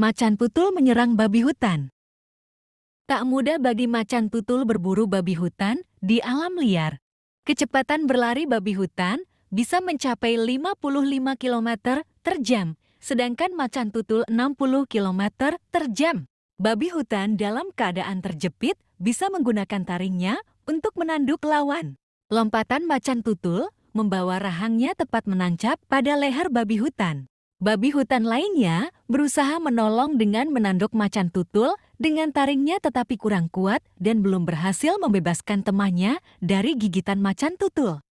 Macan putul menyerang babi hutan. Tak mudah bagi macan tutul berburu babi hutan di alam liar. Kecepatan berlari babi hutan bisa mencapai 55 km per jam, sedangkan macan tutul 60 km per jam. Babi hutan dalam keadaan terjepit bisa menggunakan taringnya untuk menanduk lawan. Lompatan macan tutul membawa rahangnya tepat menancap pada leher babi hutan. Babi hutan lainnya berusaha menolong dengan menanduk macan tutul dengan taringnya tetapi kurang kuat dan belum berhasil membebaskan temannya dari gigitan macan tutul.